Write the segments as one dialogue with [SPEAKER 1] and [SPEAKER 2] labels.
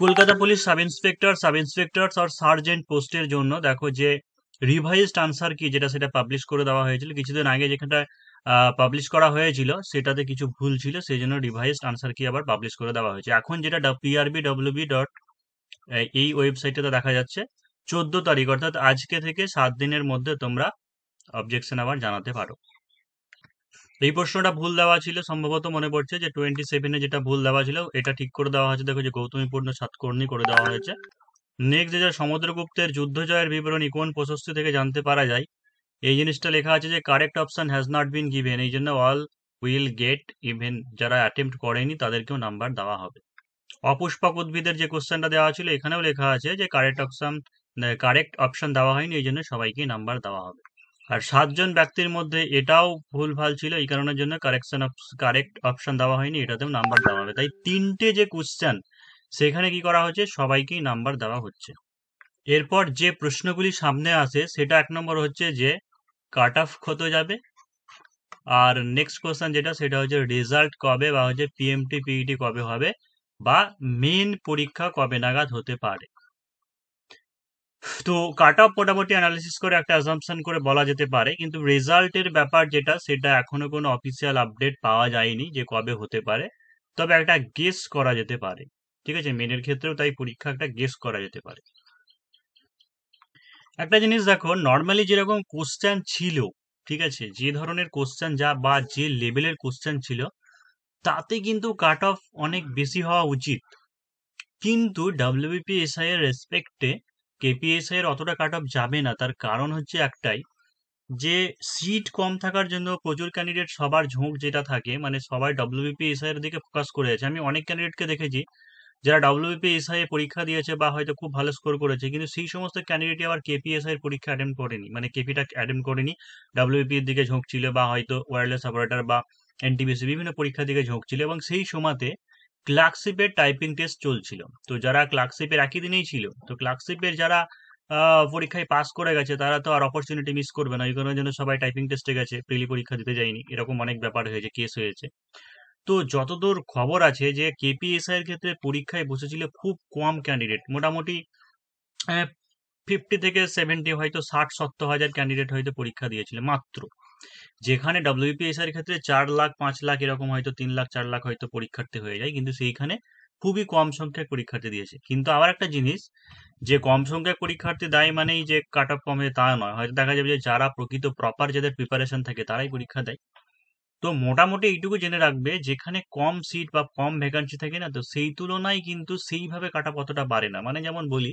[SPEAKER 1] Kolkata police sub inspector sub inspector আর sergeant পোস্টের জন্য দেখো যে রিভাইজড আনসার কি যেটা সেটা পাবলিশ করে দেওয়া হয়েছিল কিছুদিন আগে যেখানটা পাবলিশ করা হয়েছিল সেটাতে কিছু ভুল ছিল সেই জন্য রিভাইজড আনসার কি আবার পাবলিশ করে দেওয়া হয়েছে এখন যেটা পিআরবি ডব্লিউবি ডট এই ওয়েবসাইটে দেখা যাচ্ছে চোদ্দ তারিখ অর্থাৎ আজকে থেকে সাত দিনের মধ্যে তোমরা অবজেকশন আবার জানাতে পারো এই প্রশ্নটা ভুল দেওয়া ছিল সম্ভবত মনে পড়ছে যে টোয়েন্টি সেভেনে যেটা ভুল দেওয়া ছিল এটা ঠিক করে দেওয়া হয়েছে দেখো যে গৌতমীপূর্ণ সাতকর্ণী করে দেওয়া হয়েছে নেক্সট যে সমুদ্রগুপ্তের যুদ্ধ জয়ের বিবরণী কোন প্রশস্তি থেকে জানতে পারা যায় এই জিনিসটা লেখা আছে যে correct option has not been given এই জন্য অল উইল গেট ইভেন যারা অ্যাটেম্প্ট করেনি তাদেরকেও নাম্বার দেওয়া হবে অপুষ্পক উদ্ভিদের যে কোশ্চেনটা দেওয়া ছিল এখানেও লেখা আছে যে কারেক্ট অপশন কারেক্ট অপশন দেওয়া হয়নি এই জন্য সবাইকে নাম্বার দেওয়া হবে আর সাতজন ব্যক্তির মধ্যে এটাও ভুল ভাল ছিল এই কারণের জন্য কারেকশন কারেক্ট অপশন দেওয়া হয়নি এটাতেও নাম্বার দেওয়া হবে তাই তিনটে যে কোশ্চেন সেখানে কি করা হচ্ছে সবাইকেই নাম্বার দেওয়া হচ্ছে এরপর যে প্রশ্নগুলি সামনে আসে সেটা এক নম্বর হচ্ছে যে কাট অফ কত যাবে আর নেক্সট কোশ্চেন যেটা সেটা হচ্ছে রেজাল্ট কবে বা হচ্ছে পিএমটি পিইটি e কবে হবে বা মেন পরীক্ষা কবে নাগাদ হতে পারে তো কাট অফ মোটামুটি অ্যানালিসিস করে একটা অ্যাসামশন করে বলা যেতে পারে কিন্তু রেজাল্টের ব্যাপার যেটা সেটা এখনো কোনো অফিসিয়াল আপডেট পাওয়া যায়নি যে কবে হতে পারে তবে একটা গেস করা যেতে পারে ঠিক আছে মেনের ক্ষেত্রেও তাই পরীক্ষা একটা গেস করা যেতে পারে একটা জিনিস দেখো নর্মালি যেরকম কোশ্চেন ছিল ঠিক আছে যে ধরনের কোশ্চেন যা বা যে লেভেলের কোশ্চেন ছিল তাতে কিন্তু কাট অফ অনেক বেশি হওয়া উচিত কিন্তু ডাব্লিউবিপি এসআই এর রেসপেক্টে কেপিএস এর অতটা কাট অফ যাবে না তার কারণ হচ্ছে একটাই যে সিট কম থাকার জন্য প্রচুর ক্যান্ডিডেট সবার ঝোঁক যেটা থাকে মানে সবাই ডব্লিউবিপি এর দিকে ফোকাস করে আছে আমি অনেক ক্যান্ডিডেটকে দেখেছি যারা ডব্লিউবিপি এসআই পরীক্ষা দিয়েছে বা হয়তো খুব ভালো স্কোর করেছে কিন্তু সেই সমস্ত ক্যান্ডিডেটই আবার কেপিএসআই এর পরীক্ষা অ্যাটেম্প করেনি মানে কেপিটা অ্যাটেম্প করেনি ডব্লিউবিপি এর দিকে ঝোঁক ছিল বা হয়তো ওয়্যারলেস অপারেটর বা এনটিবিসি বিভিন্ন পরীক্ষার দিকে ঝোঁক ছিল এবং সেই সময়তে ক্লার্কশিপের টাইপিং টেস্ট চলছিল তো যারা ক্লার্কশিপের একই দিনেই ছিল তো ক্লার্কশিপের যারা পরীক্ষায় পাস করে গেছে তারা তো আর অপরচুনিটি মিস করবে না এই কারণের জন্য সবাই টাইপিং টেস্টে গেছে প্রিলি পরীক্ষা দিতে যায়নি এরকম অনেক ব্যাপার হয়েছে কেস হয়েছে তো যতদূর খবর আছে যে কেপিএসআই এর ক্ষেত্রে পরীক্ষায় বসেছিল খুব কম ক্যান্ডিডেট মোটামুটি ফিফটি থেকে সেভেন্টি হয়তো ষাট সত্তর হাজার ক্যান্ডিডেট হয়তো পরীক্ষা দিয়েছিল মাত্র যেখানে ডব্লিউপিএসআর ক্ষেত্রে চার লাখ পাঁচ লাখ এরকম হয়তো তিন লাখ চার লাখ হয়তো পরীক্ষার্থী হয়ে যায় কিন্তু সেইখানে খুবই কম সংখ্যক পরীক্ষার্থী দিয়েছে কিন্তু আবার একটা জিনিস যে কম সংখ্যক পরীক্ষার্থী দেয় মানেই যে কাট অফ কমে তা নয় হয়তো দেখা যাবে যে যারা প্রকৃত প্রপার যাদের প্রিপারেশন থাকে তারাই পরীক্ষা দেয় তো মোটামুটি এইটুকু জেনে রাখবে যেখানে কম সিট বা কম ভ্যাকান্সি থাকে না তো সেই তুলনায় কিন্তু সেইভাবে কাটা কতটা বাড়ে না মানে যেমন বলি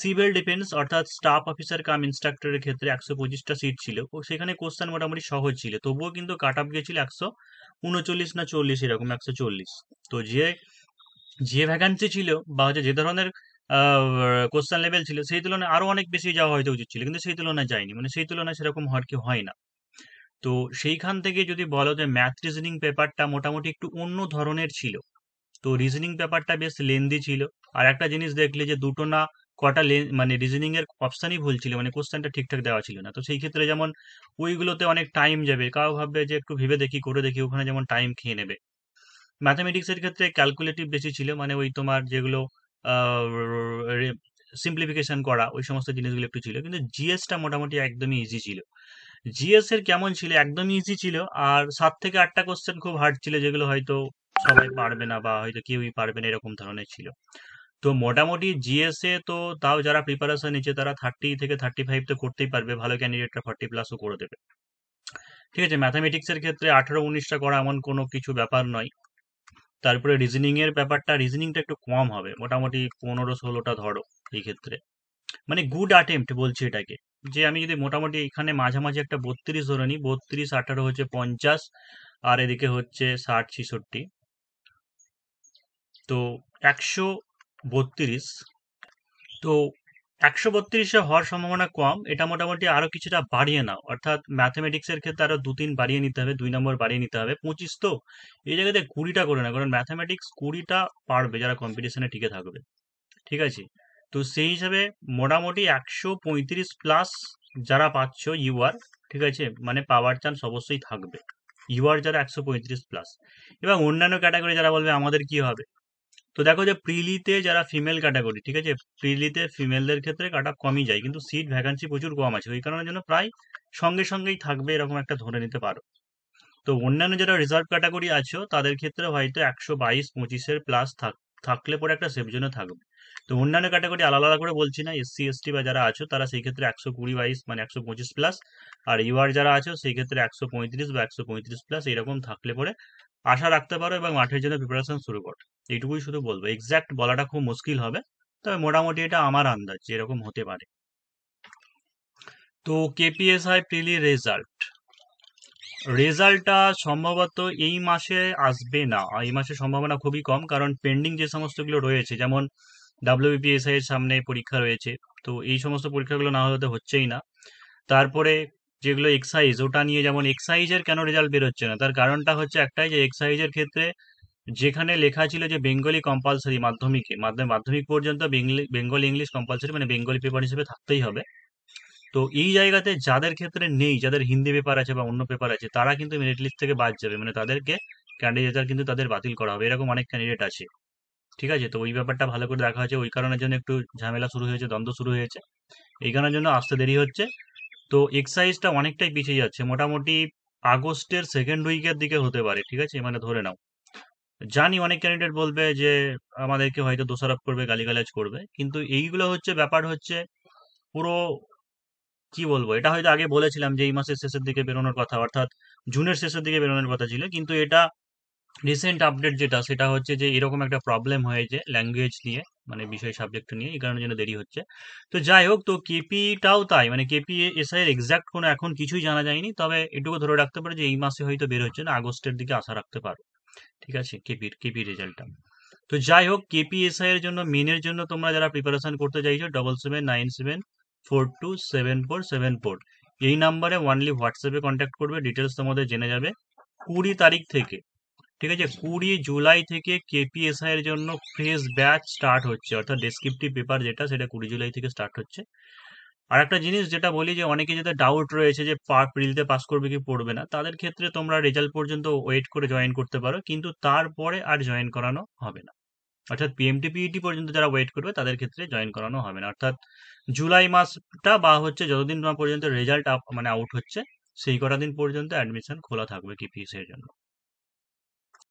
[SPEAKER 1] সিভিল ডিফেন্স অর্থাৎ স্টাফ অফিসার কাম ইনস্ট্রাক্টরের ক্ষেত্রে একশো পঁচিশটা সিট ছিল সেখানে কোশ্চেন মোটামুটি সহজ ছিল তবুও কিন্তু কাট আপ গিয়েছিল একশো উনচল্লিশ না চল্লিশ এরকম একশো চল্লিশ তো যে যে ভ্যাকান্সি ছিল বা হচ্ছে যে ধরনের কোশ্চেন লেভেল ছিল সেই তুলনায় আরও অনেক বেশি যাওয়া হয়তো উচিত ছিল কিন্তু সেই তুলনায় যায়নি মানে সেই তুলনায় সেরকম হওয়ার কি হয় না তো সেইখান থেকে যদি বলো যে ম্যাথ রিজনিং পেপারটা মোটামুটি একটু অন্য ধরনের ছিল তো রিজনিং পেপারটা বেশ লেন্দি ছিল আর একটা জিনিস দেখলে যে দুটো না কটা মানে রিজনিং এর অপশানই ভুল ছিল মানে কোশ্চেনটা ঠিকঠাক দেওয়া ছিল না তো সেই ক্ষেত্রে যেমন ওইগুলোতে অনেক টাইম যাবে কাউ ভাববে যে একটু ভেবে দেখি করে দেখি ওখানে যেমন টাইম খেয়ে নেবে ম্যাথামেটিক্সের ক্ষেত্রে ক্যালকুলেটিভ বেশি ছিল মানে ওই তোমার যেগুলো সিম্পলিফিকেশন করা ওই সমস্ত জিনিসগুলো একটু ছিল কিন্তু জিএসটা মোটামুটি একদমই ইজি ছিল জিএস এর কেমন ছিল একদমই ইজি ছিল আর সাত থেকে আটটা কোশ্চেন খুব হার্ড ছিল যেগুলো হয়তো সবাই পারবে না বা হয়তো কেউই পারবে না এরকম ধরনের ছিল তো মোটামুটি জিএসএ তো তাও যারা প্রিপারেশন নিচ্ছে তারা থার্টি থেকে থার্টি ফাইভ তো করতেই পারবে ভালো ক্যান্ডিডেটরা ফর্টি প্লাসও করে দেবে ঠিক আছে ম্যাথামেটিক্সের ক্ষেত্রে আঠেরো উনিশটা করা এমন কোনো কিছু ব্যাপার নয় তারপরে রিজনিংয়ের ব্যাপারটা রিজনিংটা একটু কম হবে মোটামুটি পনেরো ষোলোটা ধরো এই ক্ষেত্রে মানে গুড অ্যাটেম্পট বলছি এটাকে যে আমি যদি মোটামুটি এখানে মাঝামাঝি একটা বত্রিশ ধরে নিই বত্রিশ আঠারো হচ্ছে পঞ্চাশ আর এদিকে হচ্ছে ষাট ছেষট্টি তো একশো বত্রিশ তো একশো বত্রিশে হওয়ার সম্ভাবনা কম এটা মোটামুটি আরও কিছুটা বাড়িয়ে নাও অর্থাৎ ম্যাথামেটিক্সের ক্ষেত্রে আরও দু তিন বাড়িয়ে নিতে হবে দুই নম্বর বাড়িয়ে নিতে হবে পঁচিশ তো এই জায়গাতে কুড়িটা করে না কারণ ম্যাথামেটিক্স কুড়িটা পারবে যারা কম্পিটিশনে টিকে থাকবে ঠিক আছে তো সেই হিসাবে মোটামুটি একশো পঁয়ত্রিশ প্লাস যারা পাচ্ছ ইউআর ঠিক আছে মানে পাওয়ার চান্স অবশ্যই থাকবে ইউআর যারা একশো পঁয়ত্রিশ প্লাস এবং অন্যান্য ক্যাটাগরি যারা বলবে আমাদের কি হবে তো দেখো যে প্রিলিতে যারা ফিমেল ক্যাটাগরি ঠিক আছে প্রিলিতে ফিমেলদের ক্ষেত্রে কাট অফ কমই যায় কিন্তু সিট ভ্যাকান্সি প্রচুর কম আছে ওই কারণের জন্য প্রায় সঙ্গে সঙ্গেই থাকবে এরকম একটা ধরে নিতে পারো তো অন্যান্য যারা রিজার্ভ ক্যাটাগরি আছো তাদের ক্ষেত্রে হয়তো একশো বাইশ পঁচিশের প্লাস থাক থাকলে পরে একটা সেফ জোনে থাকবে তো অন্যান্য ক্যাটাগরি আলাদা আলাদা করে বলছি না এসসি এসটি বা যারা আছো তারা সেই ক্ষেত্রে একশো কুড়ি বাইশ মানে একশো পঁচিশ প্লাস আর ইউআর যারা আছো সেই ক্ষেত্রে একশো পঁয়ত্রিশ বা একশো পঁয়ত্রিশ প্লাস এরকম থাকলে পরে আশা রাখতে পারো এবং মাঠের জন্য প্রিপারেশন শুরু করো এইটুকুই শুধু বলবো এক্স্যাক্ট বলাটা খুব মুশকিল হবে তবে মোটামুটি এটা আমার আন্দাজ এরকম হতে পারে তো কেপিএসআই প্রিলি রেজাল্ট রেজাল্টটা সম্ভবত এই মাসে আসবে না এই মাসে সম্ভাবনা খুবই কম কারণ পেন্ডিং যে সমস্তগুলো রয়েছে যেমন ডাব্লিউবিপিএসআই এর সামনে পরীক্ষা রয়েছে তো এই সমস্ত পরীক্ষাগুলো না হলে হচ্ছেই না তারপরে যেগুলো এক্সাইজ ওটা নিয়ে যেমন এক্সাইজের কেন রেজাল্ট বেরোচ্ছে না তার কারণটা হচ্ছে একটাই যে এক্সাইজের ক্ষেত্রে যেখানে লেখা ছিল যে বেঙ্গলি কম্পালসারি মাধ্যমিকে মাধ্যমিক পর্যন্ত বেঙ্গলি ইংলিশ কম্পালসারি মানে বেঙ্গলি পেপার হিসেবে থাকতেই হবে তো এই জায়গাতে যাদের ক্ষেত্রে নেই যাদের হিন্দি পেপার আছে বা অন্য পেপার আছে তারা কিন্তু মেরিট লিস্ট থেকে বাদ যাবে মানে তাদেরকে ক্যান্ডিডেটার কিন্তু তাদের বাতিল করা হবে এরকম অনেক ক্যান্ডিডেট আছে ঠিক আছে তো ওই ব্যাপারটা ভালো করে দেখা হয়েছে ওই কারণের জন্য একটু ঝামেলা শুরু হয়েছে দ্বন্দ্ব শুরু হয়েছে এই কারণের জন্য আসতে দেরি হচ্ছে তো এক্সারসাইজটা অনেকটাই পিছিয়ে যাচ্ছে মোটামুটি আগস্টের সেকেন্ড উইকের দিকে হতে পারে ঠিক আছে মানে ধরে নাও জানি অনেক ক্যান্ডিডেট বলবে যে আমাদেরকে হয়তো দোষারোপ করবে গালিগালাজ করবে কিন্তু এইগুলো হচ্ছে ব্যাপার হচ্ছে পুরো কি বলবো এটা হয়তো আগে বলেছিলাম যে এই মাসের শেষের দিকে বেরোনোর কথা অর্থাৎ জুনের শেষের দিকে বেরোনোর কথা ছিল কিন্তু এটা রিসেন্ট আপডেট যেটা সেটা হচ্ছে যে এরকম একটা প্রবলেম হয়েছে ল্যাঙ্গুয়েজ নিয়ে মানে বিষয় সাবজেক্ট নিয়ে এই কারণে যেন দেরি হচ্ছে তো যাই হোক তো কেপিটাও তাই মানে কেপি আই এর এক্সাক্ট কোনো এখন কিছুই জানা যায়নি তবে এটুকু ধরে রাখতে পারো যে এই মাসে হয়তো বের হচ্ছে না আগস্টের দিকে আশা রাখতে পারো ঠিক আছে কেপির কেপি রেজাল্টটা তো যাই হোক কেপিএসআই এর জন্য মেনের জন্য তোমরা যারা প্রিপারেশন করতে চাইছো double seven nine seven four two seven four seven four এই নাম্বারে ওয়ানলি হোয়াটসঅ্যাপে কন্ট্যাক্ট করবে ডিটেলস তোমাদের জেনে যাবে কুড়ি তারিখ থেকে ঠিক আছে কুড়ি জুলাই থেকে কেপিএসআই এর জন্য ফ্রেশ ব্যাচ স্টার্ট হচ্ছে অর্থাৎ ডেসক্রিপটিভ পেপার যেটা সেটা কুড়ি জুলাই থেকে স্টার্ট হচ্ছে আর একটা জিনিস যেটা বলি যে অনেকে যাতে ডাউট রয়েছে যে প্রিলতে পাস করবে কি পড়বে না তাদের ক্ষেত্রে তোমরা রেজাল্ট পর্যন্ত ওয়েট করে জয়েন করতে পারো কিন্তু তারপরে আর জয়েন করানো হবে না অর্থাৎ পিএমটি পিইটি e পর্যন্ত যারা ওয়েট করবে তাদের ক্ষেত্রে জয়েন করানো হবে না অর্থাৎ জুলাই মাসটা বা হচ্ছে যতদিন পর্যন্ত রেজাল্ট মানে আউট হচ্ছে সেই কটা দিন পর্যন্ত অ্যাডমিশন খোলা থাকবে কিপিএসআই এর জন্য